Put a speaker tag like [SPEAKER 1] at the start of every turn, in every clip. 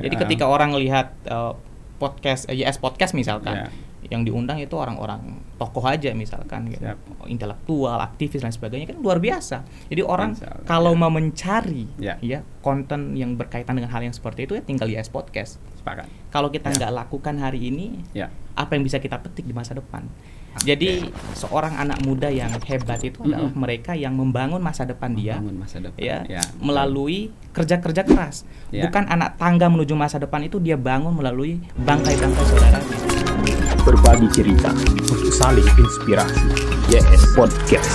[SPEAKER 1] Jadi ya. ketika orang lihat uh, podcast eh, yes podcast misalkan yeah. yang diundang itu orang-orang tokoh aja misalkan gitu. intelektual, aktivis dan sebagainya kan luar biasa. Jadi orang Insya kalau yeah. mau mencari yeah. ya konten yang berkaitan dengan hal yang seperti itu ya tinggal di podcast. Sepakat. Kalau kita ya. nggak yeah. lakukan hari ini, yeah. apa yang bisa kita petik di masa depan? Jadi okay. seorang anak muda yang hebat itu adalah mm -hmm. mereka yang membangun masa depan dia, masa depan, ya, ya melalui kerja-kerja keras. Ya. Bukan anak tangga menuju masa depan itu dia bangun melalui bangkai-bangkai saudara.
[SPEAKER 2] Berbagi cerita untuk saling inspirasi. YS Podcast.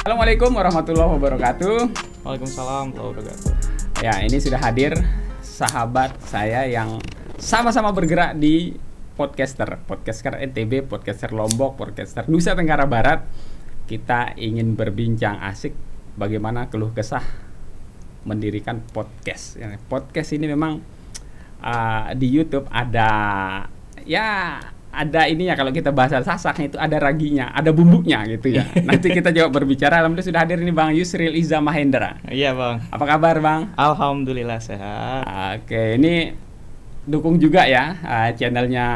[SPEAKER 2] Assalamualaikum warahmatullahi wabarakatuh. Waalaikumsalam warahmatullahi wabarakatuh. Ya ini sudah hadir sahabat saya yang sama-sama bergerak di podcaster, podcaster NTB, e podcaster Lombok, podcaster Nusa Tenggara Barat. Kita ingin berbincang asik bagaimana keluh kesah mendirikan podcast. Ya, podcast ini memang uh, di YouTube ada ya ada ininya kalau kita bahasa sasak itu ada raginya, ada bumbunya gitu ya. Nanti kita coba berbicara. Alhamdulillah sudah hadir ini Bang Yusril Iza Mahendra. Iya Bang. Apa kabar Bang? Alhamdulillah sehat. Oke, ini dukung juga ya uh, channelnya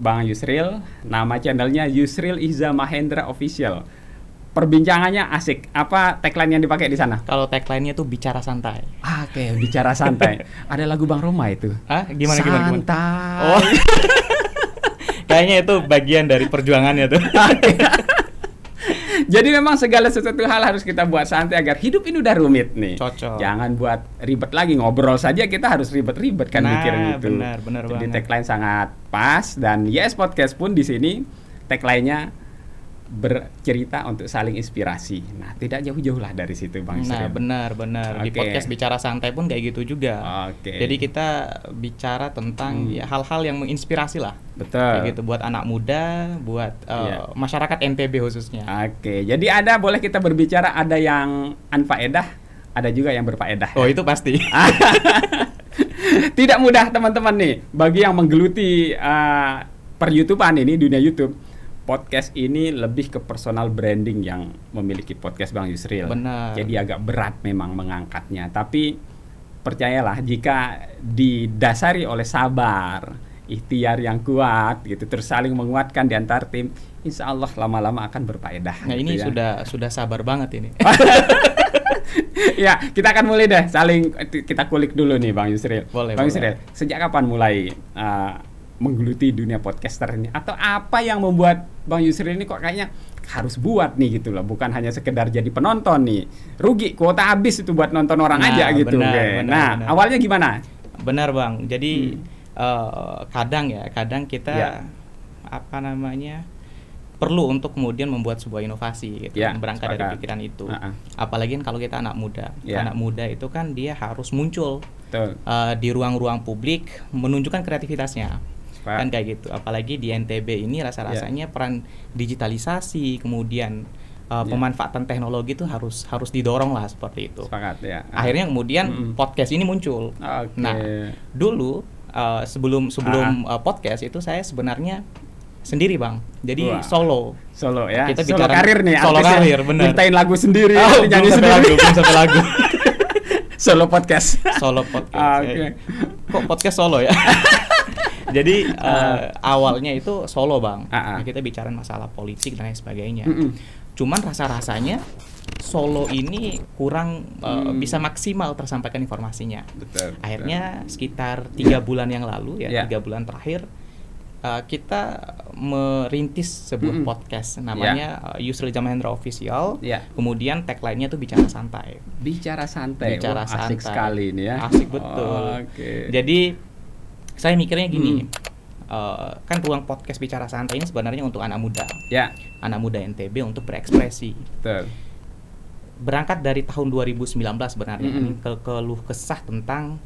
[SPEAKER 2] Bang Yusril. Nama channelnya Yusril Iza Mahendra Official. Perbincangannya asik. Apa tagline yang dipakai di sana? Kalau tagline-nya tuh bicara santai. Ah, Oke, okay, bicara santai. Ada lagu Bang Roma itu. Ah, gimana santai. gimana gimana? Oh. Kayaknya itu bagian dari perjuangannya tuh. Jadi memang segala sesuatu hal harus kita buat santai agar hidup ini udah rumit nih. Cocok. Jangan buat ribet lagi ngobrol saja kita harus ribet-ribet kan nah, mikirin itu. Benar, benar Jadi banget. tagline sangat pas dan Yes Podcast pun di sini tagline-nya bercerita untuk saling inspirasi. Nah, tidak jauh-jauh lah dari situ Bang Nah, benar, benar. Okay. Di podcast bicara santai pun kayak gitu juga.
[SPEAKER 1] Oke. Okay. Jadi kita bicara tentang hmm. ya hal-hal yang menginspirasi lah. Betul. Kayak gitu buat
[SPEAKER 2] anak muda, buat uh, eh, yeah. masyarakat NTB khususnya. Oke. Okay. Jadi ada boleh kita berbicara ada yang anfaedah, ada juga yang berfaedah. Oh, itu pasti. tidak mudah teman-teman nih bagi yang menggeluti uh, per YouTubean ini dunia YouTube podcast ini lebih ke personal branding yang memiliki podcast Bang Yusril. Benar. Jadi agak berat memang mengangkatnya, tapi percayalah jika didasari oleh sabar, ikhtiar yang kuat gitu, terus saling menguatkan di antar tim, insya Allah lama-lama akan berfaedah. Nah gitu ini ya. sudah sudah sabar banget ini. ya kita akan mulai deh saling kita kulik dulu nih Bang Yusril. Boleh. Bang boleh. Yusril, sejak kapan mulai uh, menggeluti dunia podcaster ini atau apa yang membuat Bang Yusri ini kok kayaknya harus buat nih gitu loh bukan hanya sekedar jadi penonton nih rugi kuota habis itu buat nonton orang nah, aja gitu benar, benar, nah benar. awalnya gimana
[SPEAKER 1] benar bang jadi hmm. uh, kadang ya kadang kita ya. apa namanya perlu untuk kemudian membuat sebuah inovasi gitu ya, kan, berangkat sepakat. dari pikiran itu uh -uh. apalagi kan kalau kita anak muda ya. anak muda itu kan dia harus muncul uh, di ruang-ruang publik menunjukkan kreativitasnya Pak. Kan kayak gitu. Apalagi di NTB ini rasa-rasanya yeah. peran digitalisasi kemudian uh, e, yeah. pemanfaatan teknologi itu harus harus didorong lah seperti itu. Sepakat ya. Akhirnya kemudian mm -hmm. podcast ini muncul. Okay. Nah, dulu uh, sebelum sebelum ah. uh, podcast itu saya sebenarnya sendiri bang jadi Wah. solo solo ya kita solo bicara, karir nih solo karir bener mintain lagu sendiri oh, nyanyi sendiri lagu, belum satu lagu solo podcast solo podcast ah, okay. ya. kok podcast solo ya Jadi uh, awalnya itu Solo bang, uh -uh. Nah, kita bicara masalah politik dan lain sebagainya. Mm -mm. Cuman rasa-rasanya Solo ini kurang uh, bisa maksimal tersampaikan informasinya. Betul, Akhirnya sekitar tiga bulan yang lalu ya yeah. tiga bulan terakhir uh, kita merintis sebuah mm -hmm. podcast namanya yeah. Ya. uh, Yusril Jamahendra Official. Yeah. Kemudian tagline-nya tuh bicara santai.
[SPEAKER 2] Bicara santai. Bicara Wah, santai. Asik sekali ini ya. Asik betul. Oh,
[SPEAKER 1] okay. Jadi saya mikirnya gini hmm. uh, kan ruang podcast bicara santai ini sebenarnya untuk anak muda ya anak muda NTB untuk berekspresi Betul. berangkat dari tahun 2019 sebenarnya -hmm. ke keluh kesah tentang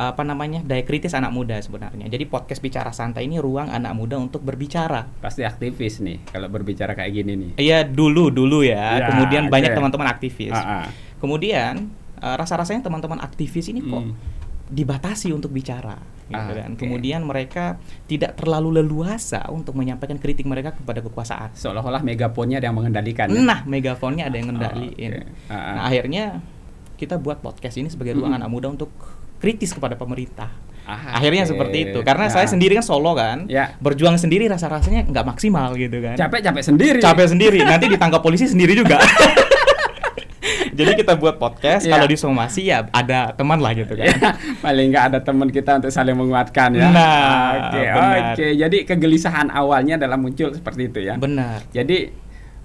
[SPEAKER 1] apa namanya daya kritis anak muda sebenarnya. Jadi podcast bicara santai ini ruang anak muda untuk berbicara.
[SPEAKER 2] Pasti aktivis nih kalau berbicara kayak gini nih. Iya dulu dulu ya. ya Kemudian okay. banyak teman-teman aktivis. Uh -uh.
[SPEAKER 1] Kemudian uh, rasa-rasanya teman-teman aktivis ini kok hmm dibatasi untuk bicara gitu ah, kan. Okay. Kemudian mereka tidak terlalu leluasa untuk menyampaikan kritik mereka kepada kekuasaan. Seolah-olah megafonnya ada yang mengendalikan. Ya? Nah, megafonnya ada yang ah, ngendaliin. Oh, ah, okay. ah, nah, akhirnya kita buat podcast ini sebagai ruang anak muda untuk kritis kepada pemerintah.
[SPEAKER 2] Ah, akhirnya okay. seperti itu karena ya. saya sendiri
[SPEAKER 1] kan solo kan ya. berjuang sendiri rasa rasanya nggak maksimal gitu kan capek capek sendiri capek sendiri nanti ditangkap polisi sendiri juga
[SPEAKER 2] jadi kita buat podcast yeah. kalau Sumatera ya ada teman lah gitu kan yeah. paling nggak ada teman kita untuk saling menguatkan ya nah oke okay, oke okay. jadi kegelisahan awalnya adalah muncul seperti itu ya benar jadi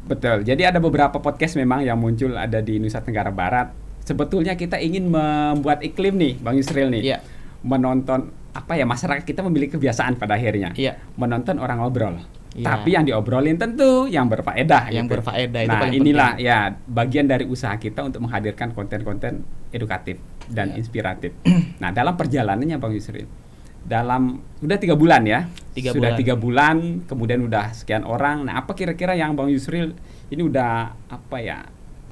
[SPEAKER 2] betul jadi ada beberapa podcast memang yang muncul ada di Nusa Tenggara Barat sebetulnya kita ingin membuat iklim nih Bang Yusril nih yeah. menonton apa ya masyarakat kita memiliki kebiasaan pada akhirnya yeah. menonton orang ngobrol Ya. Tapi yang diobrolin tentu yang berfaedah. Yang gitu. berfaedah itu Nah, inilah penting. ya bagian dari usaha kita untuk menghadirkan konten-konten edukatif dan ya. inspiratif. nah, dalam perjalanannya Bang Yusril, dalam udah tiga bulan ya, tiga sudah bulan. tiga bulan, kemudian udah sekian orang. Nah, apa kira-kira yang Bang Yusril ini udah apa ya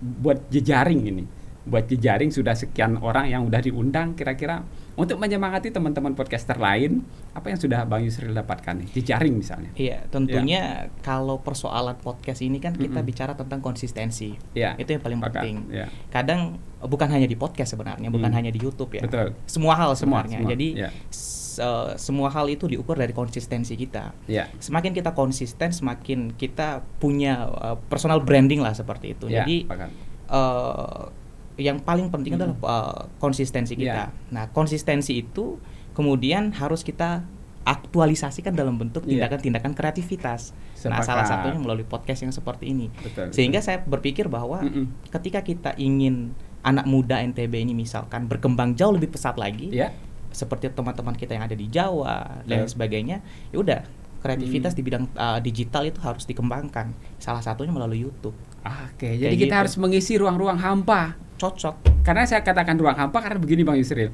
[SPEAKER 2] buat jejaring ini, buat jejaring sudah sekian orang yang udah diundang, kira-kira untuk menyemangati teman-teman podcaster lain apa yang sudah Bang Yusril dapatkan nih jejaring misalnya iya
[SPEAKER 1] tentunya ya. kalau persoalan podcast ini kan kita mm -hmm. bicara tentang konsistensi ya. itu yang paling penting ya. kadang eh, bukan hanya di podcast sebenarnya bukan hmm. hanya di YouTube ya Betul. semua hal sebenarnya semua, semua. jadi ya. Uh, semua hal itu diukur dari konsistensi kita Yeah. semakin kita konsisten semakin kita punya uh, personal branding lah seperti itu Yeah, jadi uh, yang paling penting hmm. adalah eh, uh, konsistensi kita. Yeah. Nah, konsistensi itu kemudian harus kita aktualisasikan dalam bentuk ya. tindakan-tindakan kreativitas. Sepakat. Nah, salah satunya melalui podcast yang seperti ini. Betul, Sehingga betul. saya berpikir bahwa mm -mm. ketika kita ingin anak muda NTB ini misalkan berkembang jauh lebih pesat lagi, yeah. seperti teman-teman kita yang ada di Jawa dan sebagainya, ya udah kreativitas hmm. di bidang uh, digital itu harus dikembangkan. Salah satunya melalui YouTube. Ah, oke, Kayak jadi kita gitu. harus
[SPEAKER 2] mengisi ruang-ruang hampa cocok karena saya katakan ruang hampa karena begini bang Yusril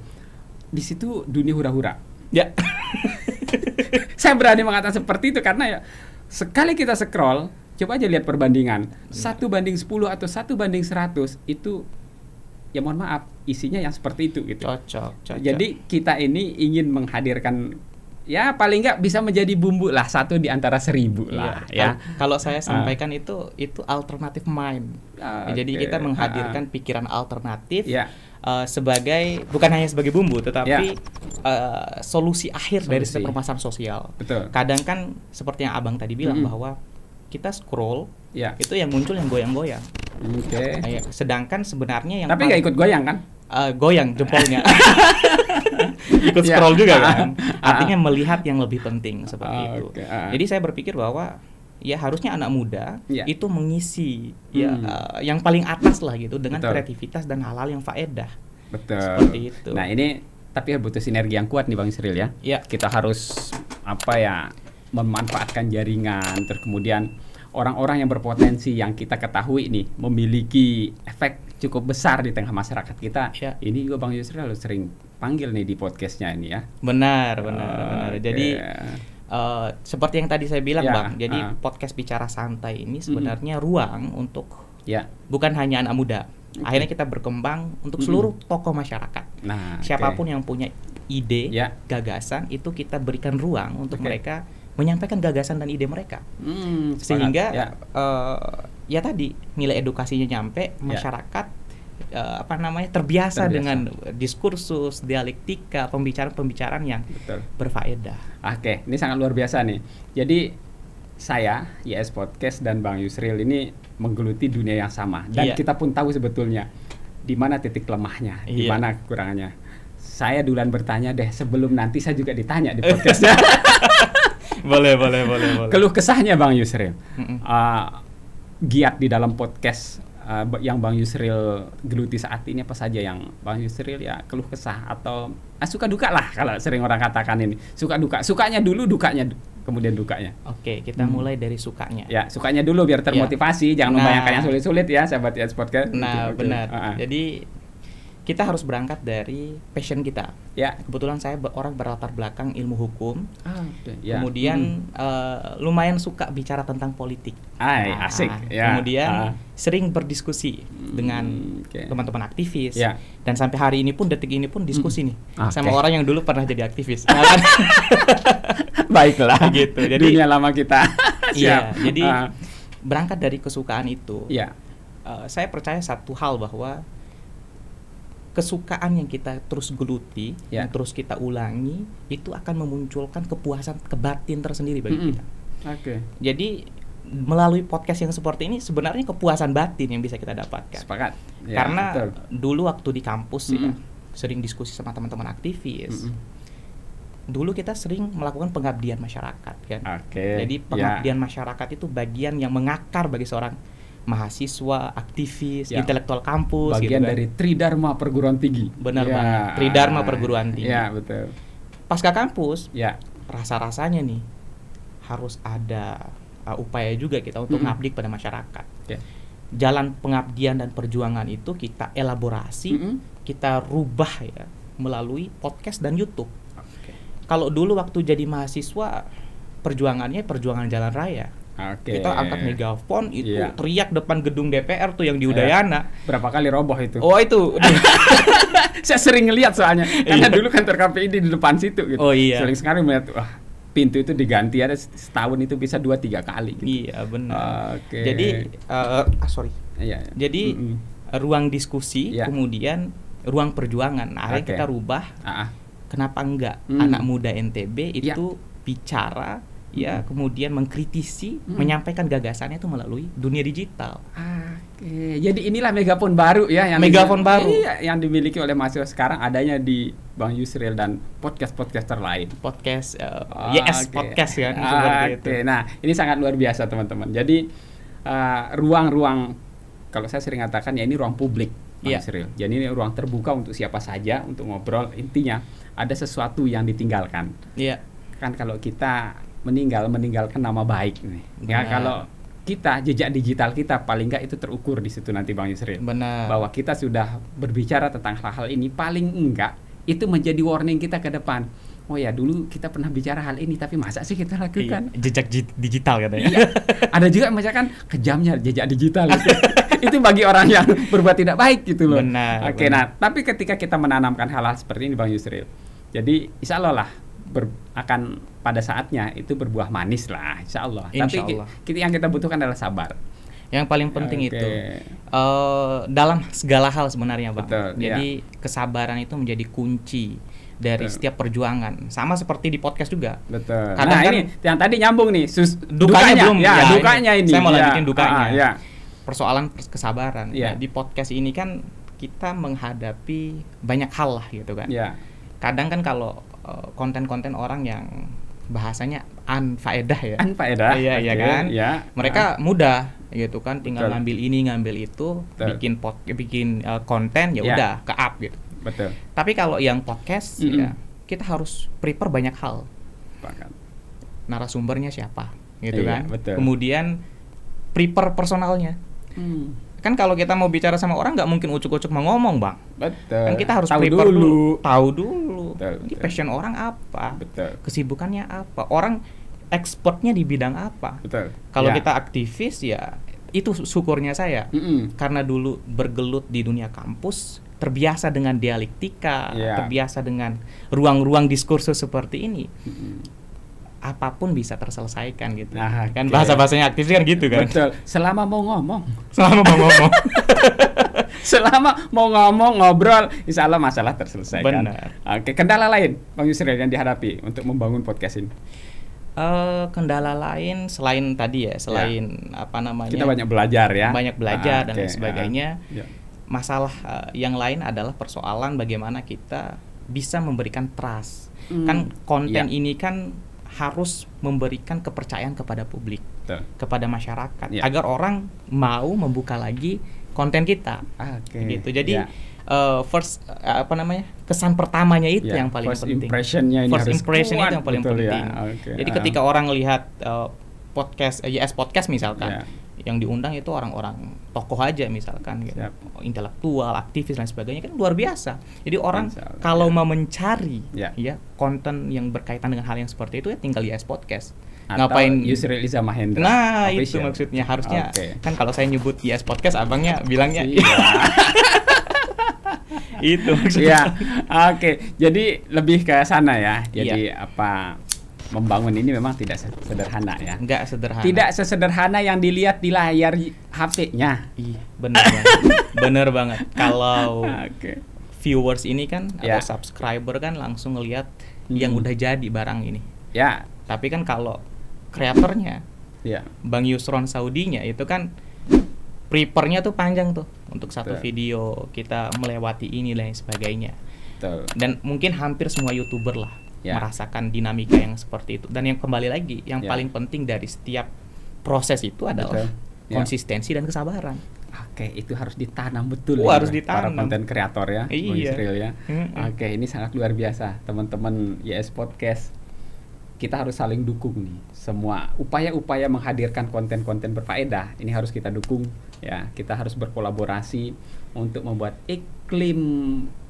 [SPEAKER 2] di situ dunia hura-hura ya saya berani mengatakan seperti itu karena ya sekali kita scroll coba aja lihat perbandingan satu banding 10 atau satu banding 100 itu ya mohon maaf isinya yang seperti itu gitu cocok, cocok. jadi kita ini ingin menghadirkan ya paling nggak bisa menjadi bumbu lah satu di antara seribu iya. lah ya kalau saya ah. sampaikan uh. itu itu alternatif mind uh, ah, jadi kita ah, menghadirkan
[SPEAKER 1] uh. pikiran alternatif yeah. Ya. uh, sebagai bukan hanya sebagai bumbu tetapi yeah. Ya. uh, solusi akhir solusi. dari setiap permasalahan sosial Betul. kadang kan seperti yang abang tadi bilang mm -hmm. bahwa kita scroll yeah. itu yang muncul yang goyang-goyang Oke. -goyang. Okay. Sedangkan sebenarnya yang tapi nggak ikut goyang kan? uh, goyang jempolnya ikut ya. scroll juga kan ah, ah. artinya melihat yang lebih penting seperti okay. itu ah, jadi saya berpikir bahwa ya harusnya anak muda yeah. itu mengisi ya, hmm. ya uh, yang paling atas lah gitu dengan Betul. kreativitas dan halal yang faedah
[SPEAKER 2] Betul. seperti itu nah ini tapi ya butuh sinergi yang kuat nih bang Sril ya yeah. kita harus apa ya memanfaatkan jaringan terus kemudian orang-orang yang berpotensi yang kita ketahui nih memiliki efek cukup besar di tengah masyarakat kita. Ya. Ini juga Bang Yusril sering panggil nih di podcastnya ini ya. Benar, benar, oh, benar. Okay. Jadi uh, seperti yang tadi saya bilang ya, Bang, jadi uh.
[SPEAKER 1] podcast bicara santai ini sebenarnya ruang untuk ya. bukan hanya anak muda. Okay. Akhirnya kita berkembang untuk seluruh tokoh masyarakat.
[SPEAKER 2] Nah, siapapun okay.
[SPEAKER 1] yang punya ide, ya. gagasan itu kita berikan ruang untuk okay. mereka menyampaikan gagasan dan ide mereka.
[SPEAKER 2] Mm, sehingga ya.
[SPEAKER 1] uh, ya tadi nilai edukasinya nyampe ya. masyarakat ya. uh, apa namanya terbiasa, terbiasa dengan diskursus dialektika
[SPEAKER 2] pembicaraan-pembicaraan yang Betul. berfaedah. Oke, ini sangat luar biasa nih. Jadi saya YS Podcast dan Bang Yusril ini menggeluti dunia yang sama dan iya. kita pun tahu sebetulnya di mana titik lemahnya, iya. di mana kekurangannya. Saya duluan bertanya deh sebelum nanti saya juga ditanya di podcastnya. boleh, boleh, boleh, boleh. Keluh kesahnya Bang Yusril. Uh, giat di dalam podcast uh, yang Bang Yusril geluti saat ini apa saja yang Bang Yusril ya keluh kesah atau ah, suka duka lah kalau sering orang katakan ini suka duka sukanya dulu dukanya du kemudian dukanya. Oke, kita hmm. mulai dari sukanya. Ya, sukanya dulu biar termotivasi, ya. jangan nah, membayangkan yang sulit-sulit ya, sahabat ya podcast. Nah, okay. benar. Uh -huh. Jadi kita harus berangkat dari passion kita. Ya.
[SPEAKER 1] Kebetulan saya orang berlatar belakang ilmu hukum.
[SPEAKER 2] Ah, ya. Kemudian
[SPEAKER 1] hmm. uh, lumayan suka bicara tentang politik. Ay, nah, asik. Ya. Kemudian ah. sering berdiskusi hmm, dengan teman teman-teman aktivis. Ya. Dan sampai hari ini pun detik ini pun diskusi hmm. nih okay. Ah, sama orang yang dulu pernah jadi aktivis. Nah, kan?
[SPEAKER 2] Baiklah. Gitu. Jadi dunia lama kita. Iya. jadi ah.
[SPEAKER 1] berangkat dari kesukaan itu. Ya. Uh, saya percaya satu hal bahwa kesukaan yang kita terus geluti, yeah. yang terus kita ulangi, itu akan memunculkan kepuasan kebatin tersendiri bagi mm -hmm. kita.
[SPEAKER 2] Oke. Okay.
[SPEAKER 1] Jadi melalui podcast yang seperti ini sebenarnya kepuasan batin yang bisa kita dapatkan. Sepakat. Ya, Karena betul. dulu waktu di kampus mm -hmm. ya sering diskusi sama teman-teman aktivis. Mm -hmm. Dulu kita sering melakukan pengabdian masyarakat kan. Okay. Jadi ya. pengabdian yeah. masyarakat itu bagian yang mengakar bagi seorang mahasiswa, aktivis, ya.
[SPEAKER 2] intelektual kampus gitu bagian gitu kan. dari Tridharma perguruan tinggi. Benar ya. banget. Tridharma perguruan tinggi. Ya,
[SPEAKER 1] betul. Pasca kampus, ya. Rasa-rasanya nih harus ada uh, upaya juga kita untuk mm -hmm. ngabdik pada masyarakat. Ya. Jalan pengabdian dan perjuangan itu kita elaborasi, -hmm. kita rubah ya melalui podcast dan YouTube. Kalau dulu waktu jadi mahasiswa perjuangannya perjuangan jalan raya Okay. Kita angkat megafon itu yeah. teriak depan gedung DPR tuh yang di iya. Udayana. Yeah.
[SPEAKER 2] Berapa kali roboh itu? Oh itu. Saya sering ngeliat soalnya iya. karena yeah. dulu kantor KPI di depan situ gitu. Oh iya. Sering sekali melihat wah pintu itu diganti ada setahun itu bisa dua tiga kali gitu. Iya benar. Okay. Jadi uh, ah sorry. Iya. Yeah. Jadi mm -hmm.
[SPEAKER 1] ruang diskusi yeah. kemudian ruang perjuangan. Nah, akhirnya okay. kita rubah. Uh -uh. Kenapa enggak mm. anak muda NTB iya. itu yeah. bicara ya kemudian mengkritisi,
[SPEAKER 2] hmm. menyampaikan gagasannya itu melalui dunia digital. Ah, Oke, jadi inilah megafon baru ya yang megafon baru iya, yang dimiliki oleh mahasiswa sekarang adanya di Bang Yusril dan podcast-podcaster lain. Podcast uh, eh, oh, ah, yes okay. podcast ya. Ah, Oke. Okay. Nah, ini sangat luar biasa teman-teman. Jadi eh, ruang-ruang uh, kalau saya sering katakan ya ini ruang publik. Bang yeah. Yusril. Jadi ini ruang terbuka untuk siapa saja untuk ngobrol. Intinya ada sesuatu yang ditinggalkan. Iya. Kan kalau kita meninggal meninggalkan nama baik nih. Ya kalau kita jejak digital kita paling nggak itu terukur di situ nanti Bang Yusril. Benar. Bahwa kita sudah berbicara tentang hal-hal ini paling enggak itu menjadi warning kita ke depan. Oh ya dulu kita pernah bicara hal ini tapi masa sih kita lakukan? Iya, jejak digital katanya. Iya. Ada juga misalkan kejamnya jejak digital. Gitu. itu bagi orang yang berbuat tidak baik gitu loh. Benar. Oke, benar. nah tapi ketika kita menanamkan hal-hal seperti ini Bang Yusril. Jadi insya Allah lah ber, akan pada saatnya itu berbuah manis lah insya Allah insya tapi Allah. Kita, yang kita butuhkan adalah sabar yang paling penting okay. itu uh,
[SPEAKER 1] dalam segala hal sebenarnya bang Betul, iya. jadi ya. kesabaran itu menjadi kunci dari Betul. setiap perjuangan. Sama seperti di podcast juga. Betul. Nah, Kadang nah, kan, ini yang tadi nyambung nih, sus, dukanya, dukanya belum ya, ya dukanya ini. ini. Saya mau ya. lanjutin dukanya. Ah, ya. Persoalan kesabaran. Ya. Nah, iya. di podcast ini kan kita menghadapi banyak hal lah gitu kan. Ya. Kadang kan kalau Eh, konten-konten orang yang bahasanya anfaedah ya. Anfaedah. Iya iya okay. kan. Ya. Mereka ah. mudah gitu kan tinggal Betul. ngambil ini ngambil itu Betul. bikin pot bikin uh, konten ya, ya udah ke up gitu. Betul. Tapi kalau yang podcast mm -hmm. ya kita harus prepare banyak hal. Bahkan. Narasumbernya siapa gitu iya, kan. Betul. Kemudian prepare personalnya. Hmm. Kan kalau kita mau bicara sama orang nggak mungkin ucuk-ucuk mau ngomong, Bang.
[SPEAKER 2] Betul. Kan kita harus tahu prepare dulu, dulu.
[SPEAKER 1] tahu dulu Betul, betul. Ini passion orang apa? Betul. Kesibukannya apa? Orang ekspornya di bidang apa? Betul. Kalau ya. kita aktivis ya itu syukurnya saya. Mm -mm. Karena dulu bergelut di dunia kampus, terbiasa dengan dialektika, yeah. terbiasa dengan ruang-ruang diskursus seperti ini. Mm -mm. Apapun bisa terselesaikan gitu. Nah,
[SPEAKER 2] kan bahasa-bahasanya aktif kan gitu kan. Betul. Selama mau ngomong. Selama mau ngomong. selama mau ngomong ngobrol insya Allah masalah terselesaikan Benar. oke kendala lain bang Yusril yang dihadapi untuk membangun podcast ini
[SPEAKER 1] Uh, kendala lain selain tadi ya, ya. selain ya. apa namanya kita banyak belajar ya, banyak belajar ah, dan okay, lain sebagainya. Ya. ya. Masalah uh, yang lain adalah persoalan bagaimana kita bisa memberikan trust. Hmm. Kan konten ya. ini kan harus memberikan kepercayaan kepada publik, Tuh. kepada masyarakat, ya. agar orang mau membuka lagi konten kita okay. gitu jadi yeah. Ya. uh, first uh, apa namanya kesan pertamanya itu yeah. yang paling first penting impressionnya ini first harus impression itu yang paling penting
[SPEAKER 2] ya. okay. jadi uh. ketika
[SPEAKER 1] orang lihat uh, podcast uh, yes podcast misalkan yeah. yang diundang itu orang-orang tokoh aja misalkan gitu. intelektual aktivis dan sebagainya kan luar biasa jadi orang ya. kalau yeah. mau mencari yeah. ya konten yang berkaitan dengan hal yang seperti itu ya tinggal di yes podcast atau ngapain Yusril Iza Mahendra nah Official. itu maksudnya harusnya okay. kan kalau saya nyebut yes podcast abangnya bilangnya iya.
[SPEAKER 2] itu maksudnya iya. oke okay. jadi lebih ke sana ya jadi iya. apa membangun ini memang tidak sederhana ya. Enggak sederhana. Tidak sesederhana yang dilihat di layar HP-nya. Iya, bener banget. bener
[SPEAKER 1] banget. Kalau okay. viewers ini kan ya. atau iya. subscriber kan langsung ngelihat hmm. yang udah jadi barang ini. Ya. Tapi kan kalau kreatornya yeah. Bang Yusron Saudinya itu kan prepernya tuh panjang tuh untuk satu Betul. video kita melewati ini dan sebagainya. Betul. Dan mungkin hampir semua youtuber lah yeah. merasakan dinamika yang seperti itu. Dan yang kembali lagi, yang yeah. paling penting dari setiap
[SPEAKER 2] proses itu adalah Yeah. konsistensi dan kesabaran. Oke, itu harus ditanam betul. Oh, ya, harus ditanam. Para konten kreator ya, iya. ya. Mm -hmm. Oke, ini sangat luar biasa, teman-teman YS Podcast kita harus saling dukung nih semua upaya-upaya menghadirkan konten-konten berfaedah ini harus kita dukung ya kita harus berkolaborasi untuk membuat iklim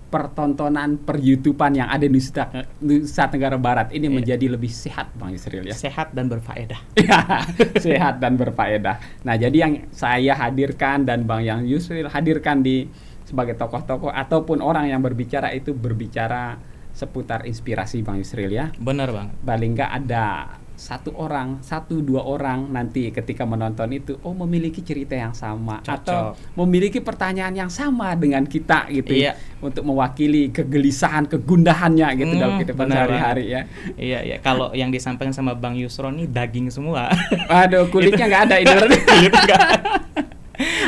[SPEAKER 2] pertontonan per YouTubean yang ada di Nusa, Tenggara Barat ini yeah. menjadi lebih sehat Bang Yusril ya. Sehat dan berfaedah. Ya, sehat dan berfaedah. Nah, jadi yang saya hadirkan dan Bang yang Yusril hadirkan di sebagai tokoh-tokoh ataupun orang yang berbicara itu berbicara seputar inspirasi Bang Yusril ya. Benar Bang. Paling nggak ada satu orang, satu dua orang nanti ketika menonton itu, oh memiliki cerita yang sama Cocok. atau memiliki pertanyaan yang sama dengan kita gitu ya, iya. untuk mewakili kegelisahan, kegundahannya gitu mm, dalam hmm, kehidupan sehari-hari
[SPEAKER 1] ya. Iya iya. Kalau yang disampaikan sama Bang Yusron ini daging semua. Aduh
[SPEAKER 2] kulitnya nggak ada ini. Oke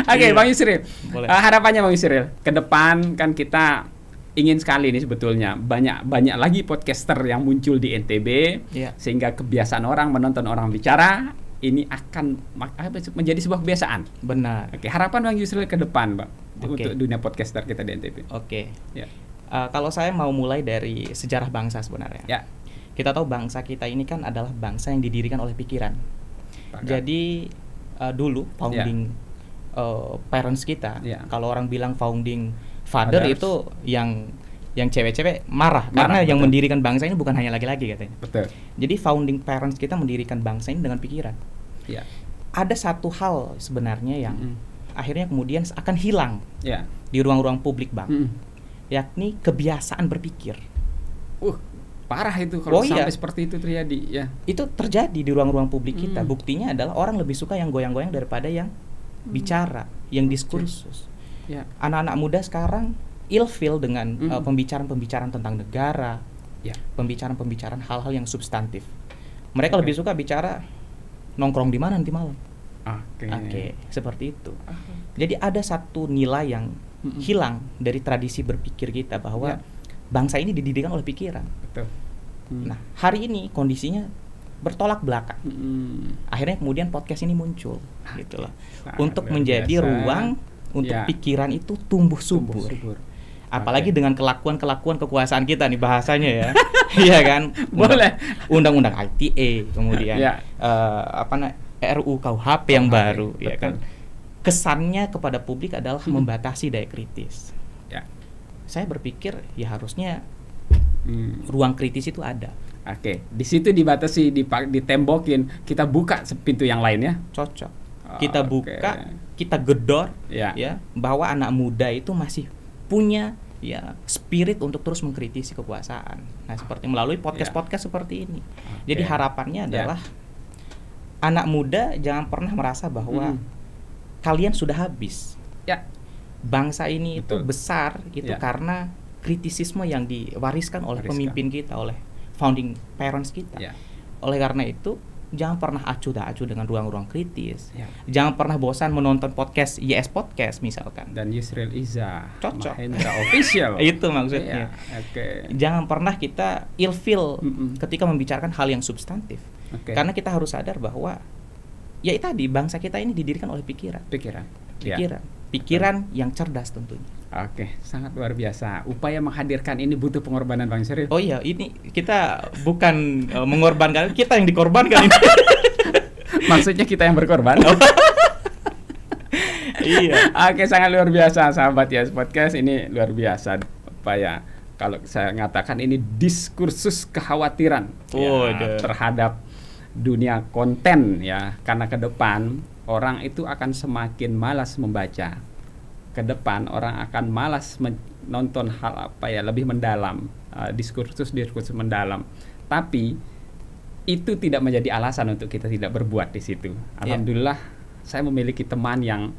[SPEAKER 2] okay, iya. Bang Yusril, Uh, harapannya Bang Yusril ke depan kan kita ingin sekali nih sebetulnya banyak banyak lagi podcaster yang muncul di NTB yeah. sehingga kebiasaan orang menonton orang bicara ini akan menjadi sebuah kebiasaan. Benar. Oke, harapan Bang Yusril ke depan, Bang, okay. untuk dunia podcaster kita di NTB. Oke. Okay. Ya. Uh, kalau saya mau mulai dari sejarah bangsa
[SPEAKER 1] sebenarnya. Ya. Kita tahu bangsa kita ini kan adalah bangsa yang didirikan oleh pikiran. Pakat. Jadi uh, dulu ya. founding ya. uh, parents kita, ya. kalau orang bilang founding father Fathers. itu yang yang cewek-cewek marah, marah karena betul. yang mendirikan bangsa ini bukan hanya laki-laki katanya. Betul. Jadi founding parents kita mendirikan bangsa ini dengan pikiran. Ya. Ada satu hal sebenarnya yang mm -hmm. akhirnya kemudian akan hilang ya. di ruang-ruang publik bang, mm -hmm. yakni kebiasaan berpikir.
[SPEAKER 2] Uh, parah itu kalau oh, iya. sampai
[SPEAKER 1] seperti itu terjadi ya. Itu terjadi di ruang-ruang publik kita. Hmm. Buktinya adalah orang lebih suka yang goyang-goyang daripada yang
[SPEAKER 2] hmm. bicara,
[SPEAKER 1] yang diskursus yeah. anak-anak muda sekarang ilfil dengan mm uh, pembicaraan-pembicaraan tentang negara, yeah. pembicaraan-pembicaraan hal-hal yang substantif. Mereka okay. lebih suka bicara nongkrong di mana nanti malam. Oke. Okay. okay. seperti itu. Okay. Jadi ada satu nilai yang mm-hmm. hilang dari tradisi berpikir kita bahwa yeah. bangsa ini dididikkan oleh pikiran. Betul. Mm. Nah, hari ini kondisinya bertolak belakang. Mm. Akhirnya kemudian podcast ini muncul, gitulah. Untuk menjadi biasa. ruang untuk ya. pikiran itu tumbuh subur. Tumbuh subur. Apalagi okay. dengan kelakuan-kelakuan kekuasaan kita nih bahasanya ya. Iya kan? Boleh. Undang-undang ITE kemudian ya. uh, apa na, RUU KUHP yang baru ya Betul. ya kan. Kesannya kepada publik adalah hmm. membatasi daya
[SPEAKER 2] kritis. Ya. Saya berpikir ya harusnya hmm. ruang kritis itu ada. Oke, okay. di situ dibatasi, ditembokin, kita buka pintu yang lainnya. Cocok kita okay. Ah, buka, kita gedor ya. ya bahwa anak muda
[SPEAKER 1] itu masih punya ya spirit untuk terus mengkritisi kekuasaan. Nah, seperti melalui podcast-podcast ya. seperti ini.
[SPEAKER 2] Okay. Jadi harapannya ya. adalah
[SPEAKER 1] ya. anak muda jangan pernah merasa bahwa hmm. kalian sudah habis. Ya. Bangsa ini Betul. itu besar itu ya. karena kritisisme yang diwariskan oleh Wariskan. pemimpin kita, oleh founding parents kita. Ya. Oleh karena itu jangan pernah acuh tak acuh dengan ruang-ruang kritis. Ya. Jangan pernah bosan menonton podcast Yes Podcast misalkan. Dan Yusril Iza. Cocok. Mahendra official. Itu maksudnya. Ya, okay. Jangan pernah kita ilfil mm ketika membicarakan hal yang substantif. Okay. Karena kita harus sadar bahwa
[SPEAKER 2] ya tadi bangsa kita ini didirikan oleh pikiran. Pikiran. Ya. Pikiran. Ya. Pikiran yang cerdas tentunya. Oke, sangat luar biasa. Upaya menghadirkan ini butuh pengorbanan Bang Syarif. Oh iya, ini kita bukan uh, mengorbankan, kita yang dikorbankan ini. Maksudnya kita yang berkorban. Oh. iya. Oke, sangat luar biasa sahabat ya yes podcast ini luar biasa upaya kalau saya mengatakan ini diskursus kekhawatiran oh, ya, terhadap dunia konten ya karena ke depan orang itu akan semakin malas membaca ke depan orang akan malas menonton hal apa ya lebih mendalam eh, diskursus diskursus mendalam tapi itu tidak menjadi alasan untuk kita tidak berbuat di situ ya. alhamdulillah yeah. saya memiliki teman yang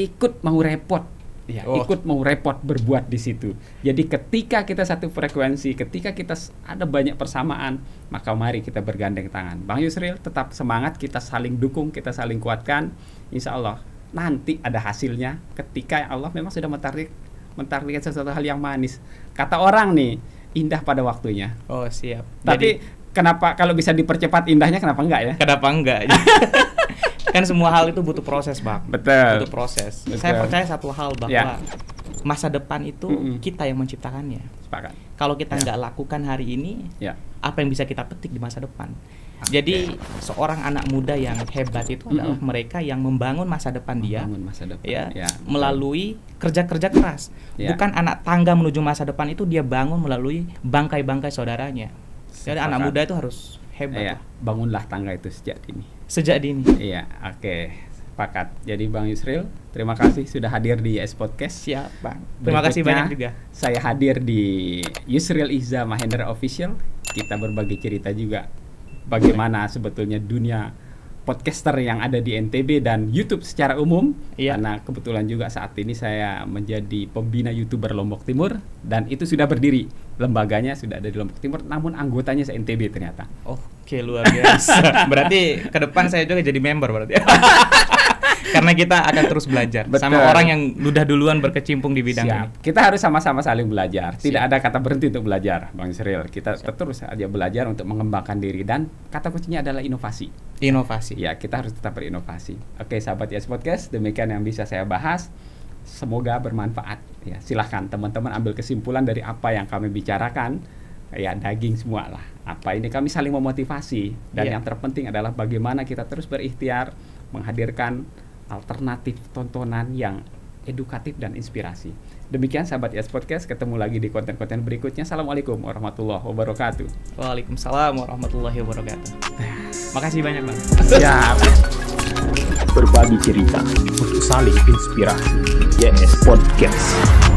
[SPEAKER 2] ikut mau repot ya oh. ikut mau repot berbuat di situ jadi ketika kita satu frekuensi ketika kita ada banyak persamaan maka mari kita bergandeng tangan bang Yusril tetap semangat kita saling dukung kita saling kuatkan insyaallah nanti ada hasilnya ketika Allah memang sudah mentarik, mentarikkan sesuatu hal yang manis. Kata orang nih, indah pada waktunya. Oh, siap. Tapi Jadi, kenapa kalau bisa dipercepat indahnya kenapa enggak ya? Kenapa enggak? ya?
[SPEAKER 1] kan semua hal itu butuh proses, Bang.
[SPEAKER 2] Betul. Butuh proses. Betul. Saya percaya satu hal bahwa ya.
[SPEAKER 1] masa depan itu mm -mm. kita yang menciptakannya. Sepakat. Kalau kita ya. lakukan hari ini, ya. apa yang bisa kita petik di masa depan? Jadi okay. seorang anak muda yang hebat itu adalah mm -hmm. mereka yang membangun masa depan dia masa depan ya, ya. melalui kerja-kerja keras. Ya. Bukan anak tangga menuju masa depan itu dia bangun melalui bangkai-bangkai saudaranya.
[SPEAKER 2] Sepakat. Jadi anak muda itu harus hebat. Ya, bangunlah tangga itu sejak dini. Sejak dini. Iya, oke. Okay. Sepakat. Jadi Bang Yusril, terima kasih sudah hadir di Yes Podcast. Siap, Bang. Terima kasih banyak juga. Saya hadir di Yusril Iza Mahendra Official. Kita berbagi cerita juga bagaimana sebetulnya dunia podcaster yang ada di NTB dan YouTube secara umum. Iya. Karena kebetulan juga saat ini saya menjadi pembina YouTuber Lombok Timur dan itu sudah berdiri. Lembaganya sudah ada di Lombok Timur namun anggotanya se NTB ternyata. Oke,
[SPEAKER 1] luar biasa. berarti
[SPEAKER 2] ke depan saya juga jadi member berarti. karena kita akan terus belajar Betul. sama orang yang mudah duluan berkecimpung di bidang Siap. ini. Kita harus sama-sama saling belajar. Siap. Tidak ada kata berhenti untuk belajar, Bang Sril. Kita Siap. terus aja belajar untuk mengembangkan diri dan kata kuncinya adalah inovasi. Inovasi. Ya, kita harus tetap berinovasi. Oke, sahabat Yes Podcast, demikian yang bisa saya bahas. Semoga bermanfaat. Ya, silahkan teman-teman ambil kesimpulan dari apa yang kami bicarakan ya daging semua lah apa ini kami saling memotivasi dan yeah. yang terpenting adalah bagaimana kita terus berikhtiar menghadirkan alternatif tontonan yang edukatif dan inspirasi. Demikian sahabat Yes Podcast, ketemu lagi di konten-konten berikutnya. Assalamualaikum warahmatullahi wabarakatuh. Waalaikumsalam warahmatullahi wabarakatuh. Makasih banyak, Bang. Siap. Berbagi cerita untuk saling inspirasi. Yes Podcast.